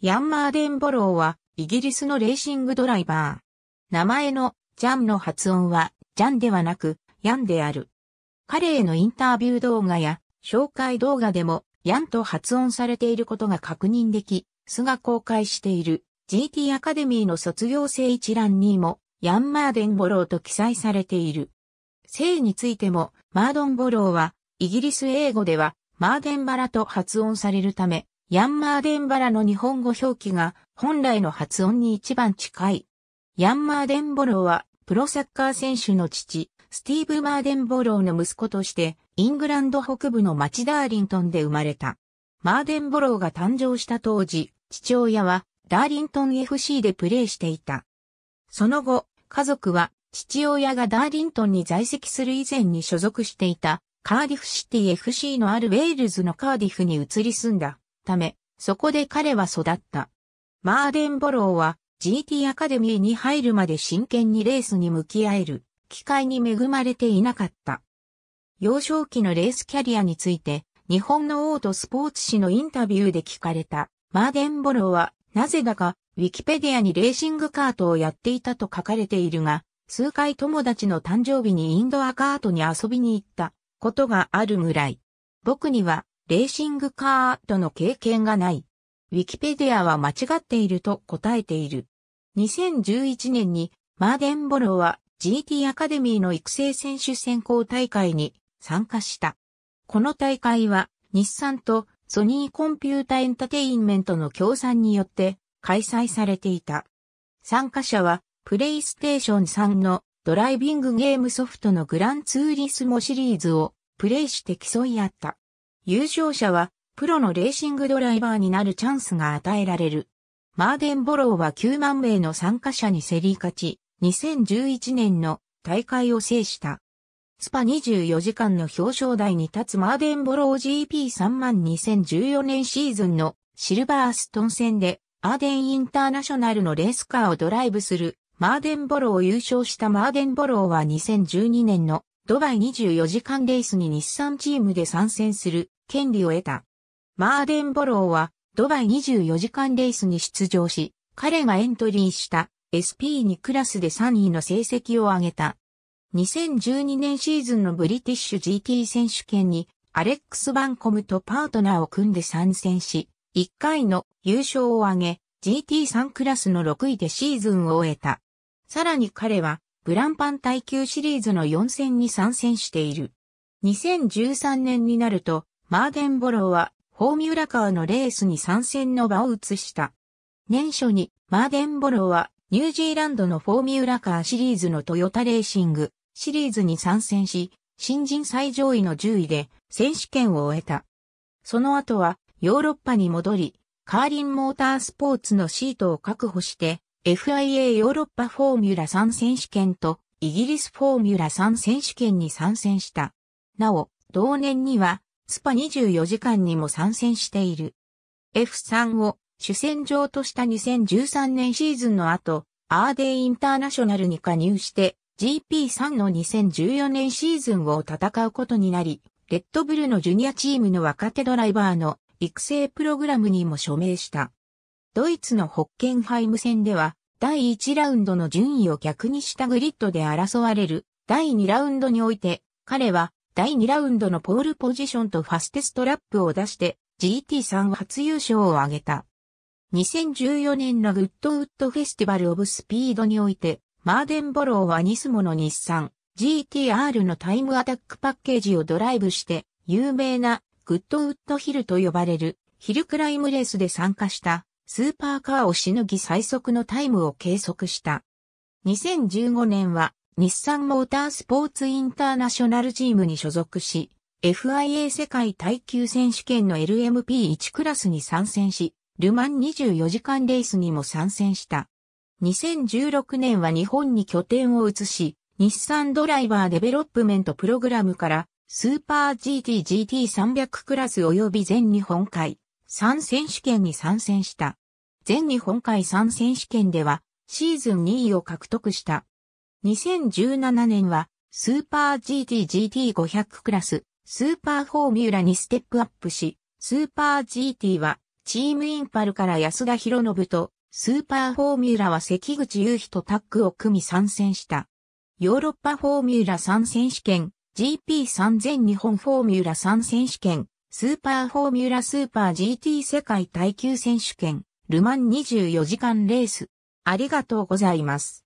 ヤンマーデンボローは、イギリスのレーシングドライバー。名前の、ジャンの発音は、ジャンではなく、ヤンである。彼へのインタビュー動画や、紹介動画でも、ヤンと発音されていることが確認でき、巣が公開している、GT アカデミーの卒業生一覧にも、ヤンマーデンボローと記載されている。性についても、マードンボローは、イギリス英語では、マーデンバラと発音されるため、ヤンマーデンバラの日本語表記が本来の発音に一番近い。ヤンマーデンボローはプロサッカー選手の父、スティーブ・マーデンボローの息子としてイングランド北部の町ダーリントンで生まれた。マーデンボローが誕生した当時、父親はダーリントン FC でプレーしていた。その後、家族は父親がダーリントンに在籍する以前に所属していたカーディフシティ FC のあるウェールズのカーディフに移り住んだ。ため、そこで彼は育った。マーデンボローは GT アカデミーに入るまで真剣にレースに向き合える機会に恵まれていなかった。幼少期のレースキャリアについて、日本のオートスポーツ紙のインタビューで聞かれた、マーデンボローは、なぜだか、ウィキペディアにレーシングカートをやっていたと書かれているが、数回友達の誕生日にインドアカートに遊びに行ったことがあるぐらい。僕にはレーシングカーとの経験がない。ウィキペディアは間違っていると答えている。2011年にマーデンボロは GT アカデミーの育成選手選考大会に参加した。この大会は日産とソニーコンピュータエンタテインメントの協賛によって開催されていた。参加者はプレイステーション3のドライビングゲームソフトのグランツーリスモシリーズをプレイして競い合った。優勝者は、プロのレーシングドライバーになるチャンスが与えられる。マーデンボローは9万名の参加者に競り勝ち、2011年の大会を制した。スパ24時間の表彰台に立つマーデンボロー GP3 万2014年シーズンのシルバーストン戦でアーデンインターナショナルのレースカーをドライブするマーデンボローを優勝したマーデンボローは2012年のドバイ24時間レースに日産チームで参戦する権利を得た。マーデンボローはドバイ24時間レースに出場し、彼がエントリーした SP2 クラスで3位の成績を上げた。2012年シーズンのブリティッシュ GT 選手権にアレックス・バンコムとパートナーを組んで参戦し、1回の優勝を挙げ、GT3 クラスの6位でシーズンを終えた。さらに彼は、ブランパン耐久シリーズの4戦に参戦している。2013年になると、マーデンボローは、ォーミュラカーのレースに参戦の場を移した。年初に、マーデンボローは、ニュージーランドのフォーミュラカーシリーズのトヨタレーシングシリーズに参戦し、新人最上位の10位で選手権を終えた。その後はヨーロッパに戻り、カーリンモータースポーツのシートを確保して、FIA ヨーロッパフォーミュラ3選手権とイギリスフォーミュラ3選手権に参戦した。なお、同年にはスパ24時間にも参戦している。F3 を主戦場とした2013年シーズンの後、アーデイインターナショナルに加入して GP3 の2014年シーズンを戦うことになり、レッドブルのジュニアチームの若手ドライバーの育成プログラムにも署名した。ドイツのホッケンハイム戦では、第1ラウンドの順位を逆にしたグリッドで争われる第2ラウンドにおいて、彼は第2ラウンドのポールポジションとファステストラップを出して GT3 初優勝を挙げた。2014年のグッドウッドフェスティバルオブスピードにおいて、マーデンボローはニスモの日産 GTR のタイムアタックパッケージをドライブして、有名なグッドウッドヒルと呼ばれるヒルクライムレースで参加したスーパーカーをしのぎ最速のタイムを計測した。2015年は日産モータースポーツインターナショナルチームに所属し、FIA 世界耐久選手権の LMP1 クラスに参戦し、ルマン24時間レースにも参戦した。2016年は日本に拠点を移し、日産ドライバーデベロップメントプログラムからスーパー GTGT300 クラス及び全日本海3選手権に参戦した。全日本海3選手権ではシーズン2位を獲得した。2017年は、スーパー GTGT500 クラス、スーパーフォーミュラにステップアップし、スーパー GT は、チームインパルから安田博信と、スーパーフォーミュラは関口雄飛とタッグを組み参戦した。ヨーロッパフォーミュラ3選手権、GP3000 日本フォーミュラ3選手権、スーパーフォーミュラスーパー GT 世界耐久選手権、ルマン24時間レース。ありがとうございます。